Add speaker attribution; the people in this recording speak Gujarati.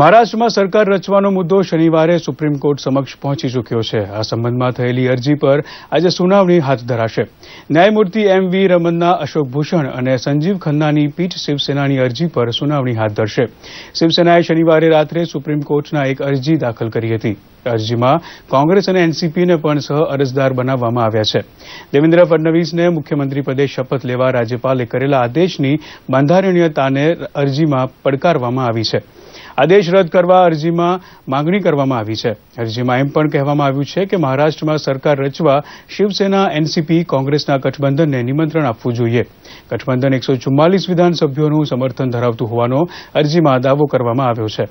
Speaker 1: મહારાષ્ટ્રમાં સરકાર રચવાનો મુદ્દો શનિવારે સુપ્રીમ કોર્ટ સમક્ષ પહોંચી ચૂક્યો છે આ સંબંધમાં થયેલી અરજી પર આજે સુનાવણી હાથ ધરાશે ન્યાયમૂર્તિ એમ વી રમનના અશોક ભૂષણ અને સંજીવ ખન્નાની પીઠ શિવસેનાની અરજી પર સુનાવણી હાથ ધરશે શિવસેનાએ શનિવારે રાત્રે સુપ્રીમ કોર્ટના એક અરજી દાખલ કરી હતી અરજીમાં કોંગ્રેસ અને એનસીપીને પણ સહ અરજદાર બનાવવામાં આવ્યા છે દેવેન્દ્ર ફડણવીસને મુખ્યમંત્રી પદે શપથ લેવા રાજ્યપાલે કરેલા આદેશની બંધારણીયતાને અરજીમાં પડકારવામાં આવી છે આદેશ રદ કરવા અરજીમાં માંગણી કરવામાં આવી છે અરજીમાં એમ પણ કહેવામાં આવ્યું છે કે મહારાષ્ટ્રમાં સરકાર રચવા શિવસેના એનસીપી કોંગ્રેસના ગઠબંધનને નિમંત્રણ આપવું જોઈએ ગઠબંધન એકસો ચુમ્માલીસ વિધાનસભ્યોનું સમર્થન ધરાવતું હોવાનો અરજીમાં દાવો કરવામાં આવ્યો છે